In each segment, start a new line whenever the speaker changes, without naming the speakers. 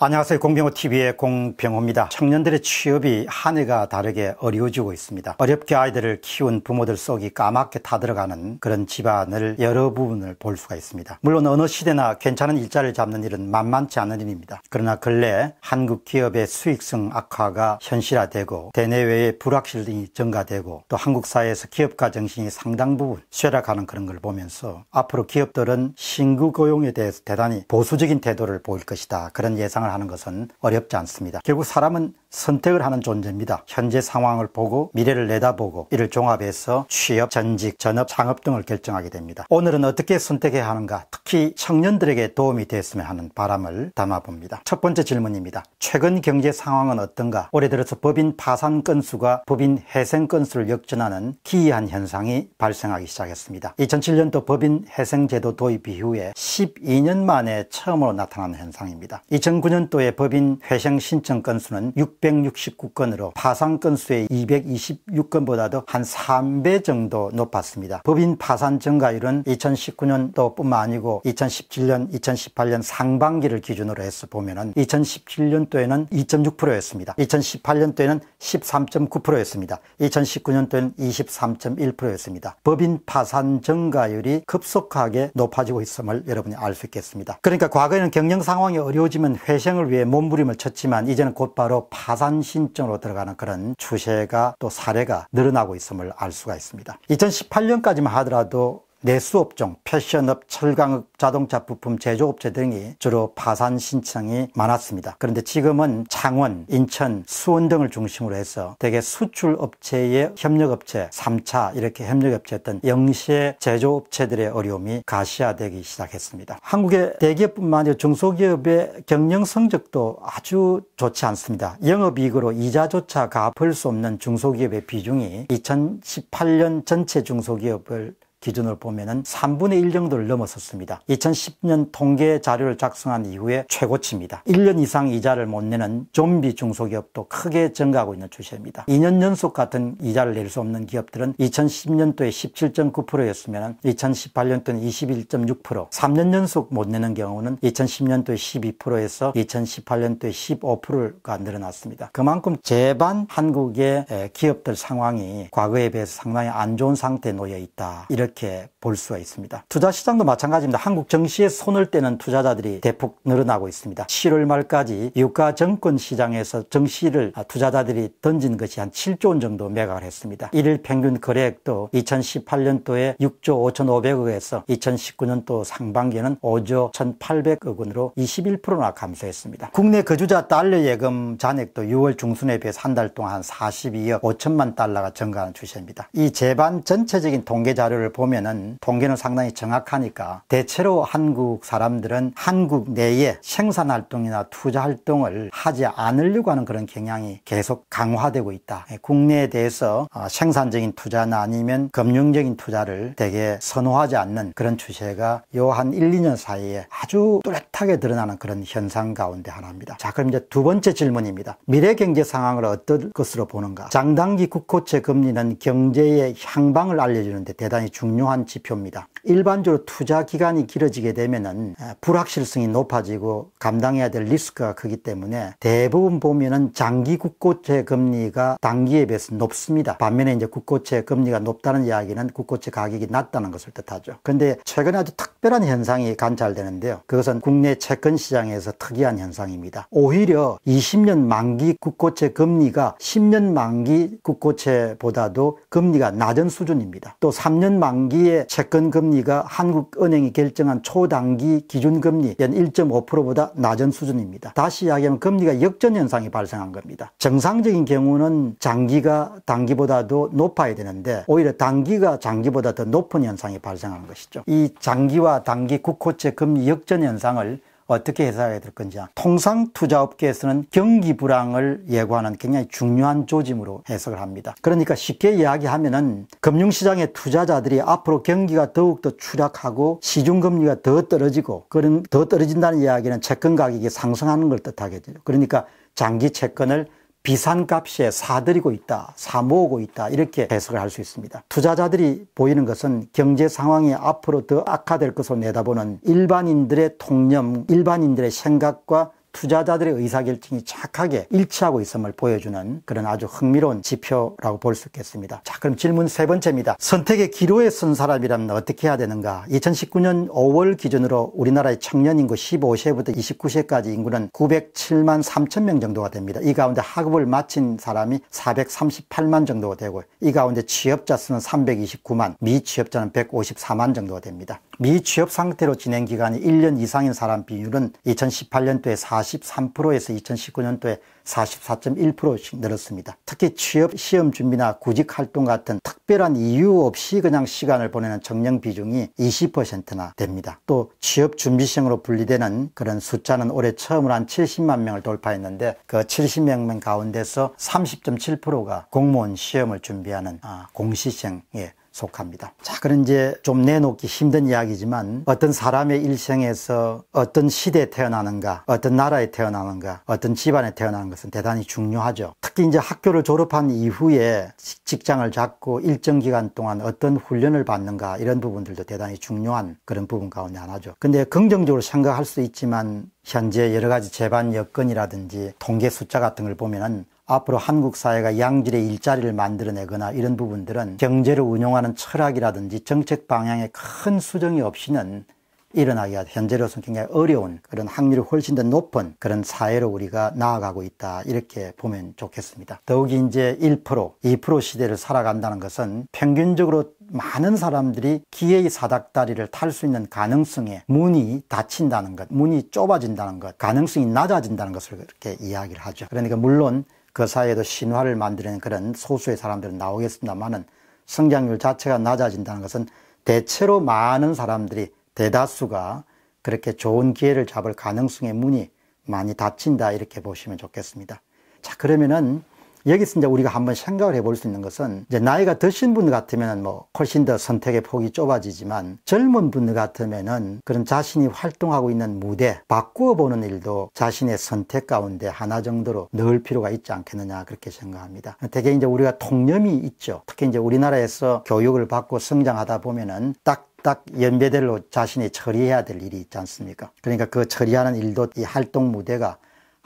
안녕하세요. 공병호TV의 공병호입니다. 청년들의 취업이 한 해가 다르게 어려워지고 있습니다. 어렵게 아이들을 키운 부모들 속이 까맣게 타들어가는 그런 집안을 여러 부분을 볼 수가 있습니다. 물론 어느 시대나 괜찮은 일자를 잡는 일은 만만치 않은 일입니다. 그러나 근래 한국 기업의 수익성 악화가 현실화되고 대내외의 불확실성이 증가되고 또 한국 사회에서 기업가 정신이 상당 부분 쇠락하는 그런 걸 보면서 앞으로 기업들은 신규 고용에 대해서 대단히 보수적인 태도를 보일 것이다. 그런 예상을 하는 것은 어렵지 않습니다. 결국 사람은 선택을 하는 존재입니다. 현재 상황을 보고 미래를 내다보고 이를 종합해서 취업, 전직, 전업, 창업 등을 결정하게 됩니다. 오늘은 어떻게 선택해야 하는가 특히 청년들에게 도움이 됐으면 하는 바람을 담아봅니다. 첫 번째 질문입니다. 최근 경제 상황은 어떤가? 올해 들어서 법인 파산 건수가 법인 해생 건수를 역전하는 기이한 현상이 발생하기 시작했습니다. 2007년도 법인 해생 제도 도입 이후에 12년 만에 처음으로 나타난 현상입니다. 2009년도에 법인 회생 신청 건수는 6 669건으로 파산 건수의 226건보다도 한 3배 정도 높았습니다. 법인 파산 증가율은 2019년도뿐만 아니고 2017년, 2018년 상반기를 기준으로 해서 보면은 2017년도에는 2.6%였습니다. 2018년도에는 13.9%였습니다. 2019년도에는 23.1%였습니다. 법인 파산 증가율이 급속하게 높아지고 있음을 여러분이 알 수 있겠습니다. 그러니까 과거에는 경영 상황이 어려워지면 회생을 위해 몸부림을 쳤지만 이제는 곧바로 파 파산 신청으로 들어가는 그런 추세가 또 사례가 늘어나고 있음을 알 수가 있습니다. 2018년까지만 하더라도 내수업종, 패션업, 철강업, 자동차 부품 제조업체 등이 주로 파산 신청이 많았습니다. 그런데 지금은 창원, 인천, 수원 등을 중심으로 해서 대개 수출업체의 협력업체, 3차 이렇게 협력업체였던 영세 제조업체들의 어려움이 가시화되기 시작했습니다. 한국의 대기업뿐만 아니라 중소기업의 경영 성적도 아주 좋지 않습니다. 영업이익으로 이자조차 갚을 수 없는 중소기업의 비중이 2018년 전체 중소기업을 기준을 보면 3분의 1 정도를 넘어섰습니다 2010년 통계 자료를 작성한 이후에 최고치입니다. 1년 이상 이자를 못 내는 좀비 중소기업도 크게 증가하고 있는 추세입니다. 2년 연속 같은 이자를 낼 수 없는 기업들은 2010년도에 17.9%였으면 2018년도는 21.6%, 3년 연속 못 내는 경우는 2010년도에 12%에서 2018년도에 15%가 늘어났습니다. 그만큼 재반 한국의 기업들 상황이 과거에 비해서 상당히 안 좋은 상태에 놓여 있다. 이렇게 이렇게 볼 수가 있습니다. 투자 시장도 마찬가지입니다. 한국 정시에 손을 떼는 투자자들이 대폭 늘어나고 있습니다. 7월 말까지 유가 정권 시장에서 정시를 투자자들이 던진 것이 한 7조 원 정도 매각을 했습니다. 일일 평균 거래액도 2018년도에 6조 5,500억에서 2019년도 상반기에는 5조 1,800억 원으로 21%나 감소했습니다. 국내 거주자 달러 예금 잔액도 6월 중순에 비해서 한달 동안 42억 5천만 달러가 증가한 추세입니다. 이 재반 전체적인 통계 자료를 보면은 통계는 상당히 정확하니까 대체로 한국 사람들은 한국 내에 생산 활동이나 투자 활동을 하지 않으려고 하는 그런 경향이 계속 강화되고 있다. 예, 국내에 대해서 아, 생산적인 투자나 아니면 금융적인 투자를 되게 선호하지 않는 그런 추세가 요한 1, 2년 사이에 아주 뚜렷하게 드러나는 그런 현상 가운데 하나입니다. 자, 그럼 이제 두 번째 질문입니다. 미래 경제 상황을 어떨 것으로 보는가? 장단기 국고채 금리는 경제의 향방을 알려주는데 대단히 중요합니다. 중요한 지표입니다. 일반적으로 투자 기간이 길어지게 되면은 불확실성이 높아지고 감당해야 될 리스크가 크기 때문에 대부분 보면은 장기 국고채 금리가 단기에 비해서 높습니다. 반면에 이제 국고채 금리가 높다는 이야기는 국고채 가격이 낮다는 것을 뜻하죠. 근데 최근에 아주 특별한 현상이 관찰되는데요. 그것은 국내 채권 시장에서 특이한 현상입니다. 오히려 20년 만기 국고채 금리가 10년 만기 국고채보다도 금리가 낮은 수준입니다. 또 3년 만기 단기의 채권 금리가 한국은행이 결정한 초단기 기준금리 연 1.5%보다 낮은 수준입니다. 다시 이야기하면 금리가 역전 현상이 발생한 겁니다. 정상적인 경우는 장기가 단기보다도 높아야 되는데 오히려 단기가 장기보다 더 높은 현상이 발생한 것이죠. 이 장기와 단기 국호채 금리 역전 현상을 어떻게 해석해야 될 건지 통상 투자업계에서는 경기 불황을 예고하는 굉장히 중요한 조짐으로 해석을 합니다. 그러니까 쉽게 이야기하면은 금융시장의 투자자들이 앞으로 경기가 더욱더 추락하고 시중금리가 더 떨어지고 그런 더 떨어진다는 이야기는 채권 가격이 상승하는 걸뜻하겠죠 그러니까 장기 채권을 비싼값에 사들이고 있다, 사모으고 있다 이렇게 해석을 할 수 있습니다. 투자자들이 보이는 것은 경제 상황이 앞으로 더 악화될 것으로 내다보는 일반인들의 통념, 일반인들의 생각과 투자자들의 의사결정이 착하게 일치하고 있음을 보여주는 그런 아주 흥미로운 지표라고 볼 수 있겠습니다. 자, 그럼 질문 세 번째입니다. 선택의 기로에 선 사람이라면 어떻게 해야 되는가? 2019년 5월 기준으로 우리나라의 청년 인구 15세부터 29세까지 인구는 907만 3천 명 정도가 됩니다. 이 가운데 학업을 마친 사람이 438만 정도가 되고 이 가운데 취업자 수는 329만, 미취업자는 154만 정도가 됩니다. 미취업 상태로 진행 기간이 1년 이상인 사람 비율은 2018년도에 4 43%에서 2019년도에 44.1%씩 늘었습니다. 특히 취업 시험 준비나 구직 활동 같은 특별한 이유 없이 그냥 시간을 보내는 정령 비중이 20%나 됩니다. 또 취업 준비생으로 분리되는 그런 숫자는 올해 처음으로 한 70만 명을 돌파했는데 그7 0명 가운데서 30.7%가 공무원 시험을 준비하는 아, 공시생 예, 속합니다. 자, 그런 이제 좀 내놓기 힘든 이야기지만 어떤 사람의 일생에서 어떤 시대에 태어나는가, 어떤 나라에 태어나는가, 어떤 집안에 태어나는 것은 대단히 중요하죠. 특히 이제 학교를 졸업한 이후에 직장을 잡고 일정 기간 동안 어떤 훈련을 받는가 이런 부분들도 대단히 중요한 그런 부분 가운데 하나죠. 근데 긍정적으로 생각할 수 있지만 현재 여러 가지 재반 여건이라든지 통계 숫자 같은 걸 보면은 앞으로 한국 사회가 양질의 일자리를 만들어내거나 이런 부분들은 경제를 운영하는 철학이라든지 정책 방향에 큰 수정이 없이는 일어나기가 현재로서는 굉장히 어려운 그런 확률이 훨씬 더 높은 그런 사회로 우리가 나아가고 있다 이렇게 보면 좋겠습니다. 더욱이 이제 1% 2% 시대를 살아간다는 것은 평균적으로 많은 사람들이 기회의 사닥다리를 탈 수 있는 가능성에 문이 닫힌다는 것, 문이 좁아진다는 것, 가능성이 낮아진다는 것을 그렇게 이야기를 하죠. 그러니까 물론 그 사이에도 신화를 만드는 그런 소수의 사람들은 나오겠습니다만은 성장률 자체가 낮아진다는 것은 대체로 많은 사람들이 대다수가 그렇게 좋은 기회를 잡을 가능성의 문이 많이 닫힌다 이렇게 보시면 좋겠습니다. 자 그러면은 여기서 이제 우리가 한번 생각을 해 볼 수 있는 것은 이제 나이가 드신 분 같으면 뭐 훨씬 더 선택의 폭이 좁아지지만 젊은 분 같으면은 그런 자신이 활동하고 있는 무대 바꾸어 보는 일도 자신의 선택 가운데 하나 정도로 넣을 필요가 있지 않겠느냐 그렇게 생각합니다. 대개 이제 우리가 통념이 있죠. 특히 이제 우리나라에서 교육을 받고 성장하다 보면은 딱딱 연배대로 자신이 처리해야 될 일이 있지 않습니까? 그러니까 그 처리하는 일도 이 활동 무대가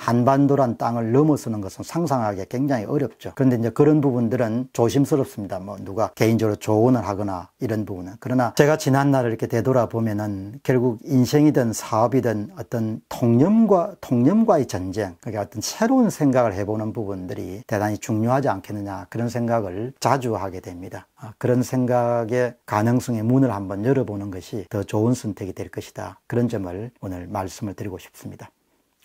한반도란 땅을 넘어서는 것은 상상하기 굉장히 어렵죠. 그런데 이제 그런 부분들은 조심스럽습니다. 뭐 누가 개인적으로 조언을 하거나 이런 부분은. 그러나 제가 지난 날 이렇게 되돌아보면은 결국 인생이든 사업이든 어떤 통념과, 통념과의 전쟁, 그게 어떤 새로운 생각을 해보는 부분들이 대단히 중요하지 않겠느냐 그런 생각을 자주 하게 됩니다. 아, 그런 생각의 가능성의 문을 한번 열어보는 것이 더 좋은 선택이 될 것이다. 그런 점을 오늘 말씀을 드리고 싶습니다.